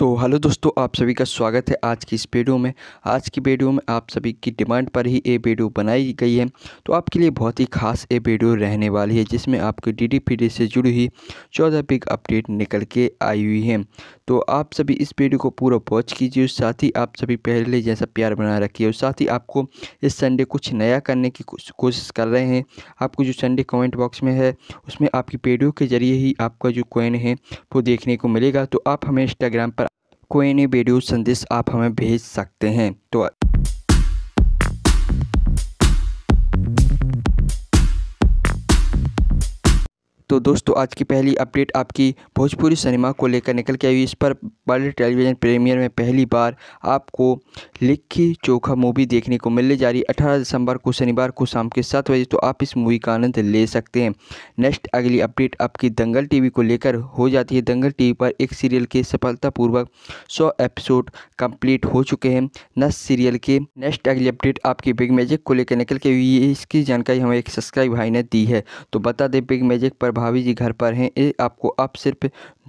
तो हेलो दोस्तों आप सभी का स्वागत है आज की इस वीडियो में आज की वीडियो में आप सभी की डिमांड पर ही ये वीडियो बनाई गई है तो आपके लिए बहुत ही खास ये वीडियो रहने वाली है जिसमें आपके डी से जुड़ी हुई चौदह पिक अपडेट निकल के आई हुई है तो आप सभी इस वीडियो को पूरा वॉच कीजिए साथ ही आप सभी पहले जैसा प्यार बना रखिए और साथ ही आपको इस संडे कुछ नया करने की कोशिश कर रहे हैं आपको जो संडे कमेंट बॉक्स में है उसमें आपकी वीडियो के जरिए ही आपका जो कोइन है वो देखने को मिलेगा तो आप हमें इंस्टाग्राम पर कोई नहीं वीडियो संदेश आप हमें भेज सकते हैं तो तो दोस्तों आज की पहली अपडेट आपकी भोजपुरी सिनेमा को लेकर निकल के आई इस पर वर्ल्ड टेलीविज़न प्रीमियर में पहली बार आपको लिखी चोखा मूवी देखने को मिलने जा रही अठारह दिसंबर को शनिवार को शाम के सात बजे तो आप इस मूवी का आनंद ले सकते हैं नेक्स्ट अगली अपडेट आपकी दंगल टीवी को लेकर हो जाती है दंगल टीवी पर एक सीरियल के सफलतापूर्वक सौ एपिसोड कंप्लीट हो चुके हैं नस सीरियल के नेक्स्ट अगली अपडेट आपकी बिग मैजिक को लेकर निकल के हुई इसकी जानकारी हमें एक सब्सक्राइब भाई ने दी है तो बता दें बिग मैजिक पर भाभी जी घर पर हैं ये आपको अब सिर्फ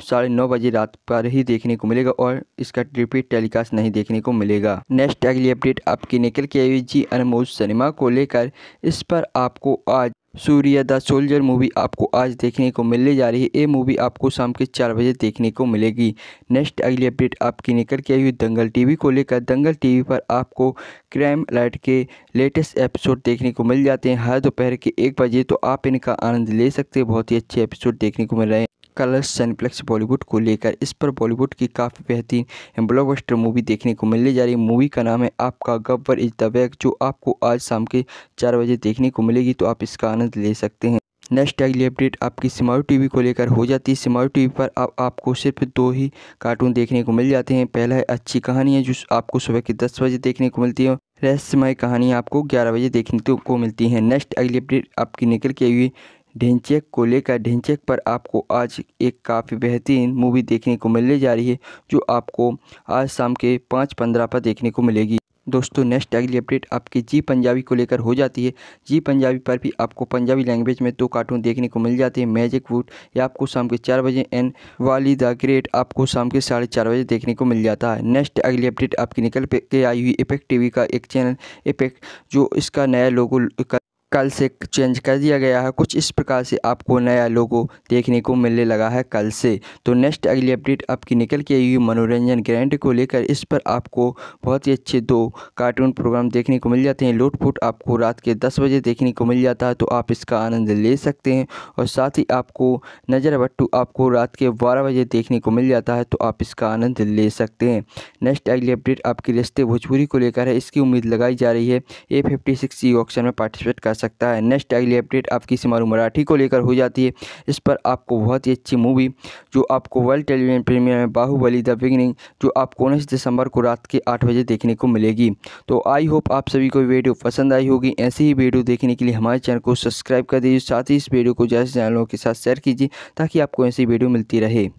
साढ़े नौ बजे रात पर ही देखने को मिलेगा और इसका रिपीट टेलीकास्ट नहीं देखने को मिलेगा नेक्स्ट अगली अपडेट आपकी निकल के आई जी अनमोल सिनेमा को लेकर इस पर आपको आज सूर्या द सोल्जर मूवी आपको आज देखने को मिलने जा रही है ये मूवी आपको शाम के चार बजे देखने को मिलेगी नेक्स्ट अगली अपडेट आपकी निकल के आई हुई दंगल टीवी को लेकर दंगल टीवी पर आपको क्राइम लाइट के लेटेस्ट एपिसोड देखने को मिल जाते हैं हर दोपहर के एक बजे तो आप इनका आनंद ले सकते हैं बहुत ही अच्छे एपिसोड देखने को मिल रहे हैं कलर्स सनप्लेक्स बॉलीवुड को लेकर इस पर बॉलीवुड की काफ़ी बेहतरीन ब्लॉकबस्टर मूवी देखने को मिलने जा रही है मूवी का नाम है आपका गब्बर इज द बैग जो आपको आज शाम के चार बजे देखने को मिलेगी तो आप इसका आनंद ले सकते हैं नेक्स्ट अगली अपडेट आपकी स्मार्ट टीवी को लेकर हो जाती है स्मार्ट टीवी पर आप आपको सिर्फ दो ही कार्टून देखने को मिल जाते हैं पहला है अच्छी कहानी है जो आपको सुबह के दस बजे देखने को मिलती है रहस्यमय कहानी आपको ग्यारह बजे देखने को मिलती है नेक्स्ट अगली अपडेट आपकी निकल के हुई ढेंचेक को लेकर ढेंचेक पर आपको आज एक काफ़ी बेहतरीन मूवी देखने को मिलने जा रही है जो आपको आज शाम के पाँच पंद्रह पर देखने को मिलेगी दोस्तों नेक्स्ट अगली अपडेट आपके जी पंजाबी को लेकर हो जाती है जी पंजाबी पर भी आपको पंजाबी लैंग्वेज में दो कार्टून देखने को मिल जाते हैं मैजिक वुड या आपको शाम के चार बजे एन वाली द ग्रेट आपको शाम के साढ़े चार बजे देखने को मिल जाता है नेक्स्ट अगली अपडेट आपकी निकल के आई हुई इपेक्ट टी का एक चैनल इपेक्ट जो इसका नया लोगो कल से चेंज कर दिया गया है कुछ इस प्रकार से आपको नया लोगो देखने को मिलने लगा है कल से तो नेक्स्ट अगली अपडेट आपकी निकल के आई मनोरंजन गारंटी को लेकर इस पर आपको बहुत ही अच्छे दो कार्टून प्रोग्राम देखने को मिल जाते हैं लोटपुट आपको रात के दस बजे देखने को मिल जाता है तो आप इसका आनंद ले सकते हैं और साथ ही आपको नजर बट्टू आपको रात के बारह बजे देखने को मिल जाता है तो आप इसका आनंद ले सकते हैं नेक्स्ट अगली अपडेट आपके रिश्ते भोजपुरी को लेकर है इसकी उम्मीद लगाई जा रही है ए फिफ्टी सिक्स ऑप्शन में पार्टिसिपेट कर सकता है नेक्स्ट अगली अपडेट आपकी सिमारू मराठी को लेकर हो जाती है इस पर आपको बहुत ही अच्छी मूवी जो आपको वर्ल्ड टेलीविजन प्रीमियर में बाहुबली द बिगनिंग जो आपको उन्नीस दिसंबर को रात के आठ बजे देखने को मिलेगी तो आई होप आप सभी को वीडियो पसंद आई होगी ऐसी ही वीडियो देखने के लिए हमारे चैनल को सब्सक्राइब कर दीजिए साथ ही इस वीडियो को जैसे चैनलों के साथ शेयर कीजिए ताकि आपको ऐसी वीडियो मिलती रहे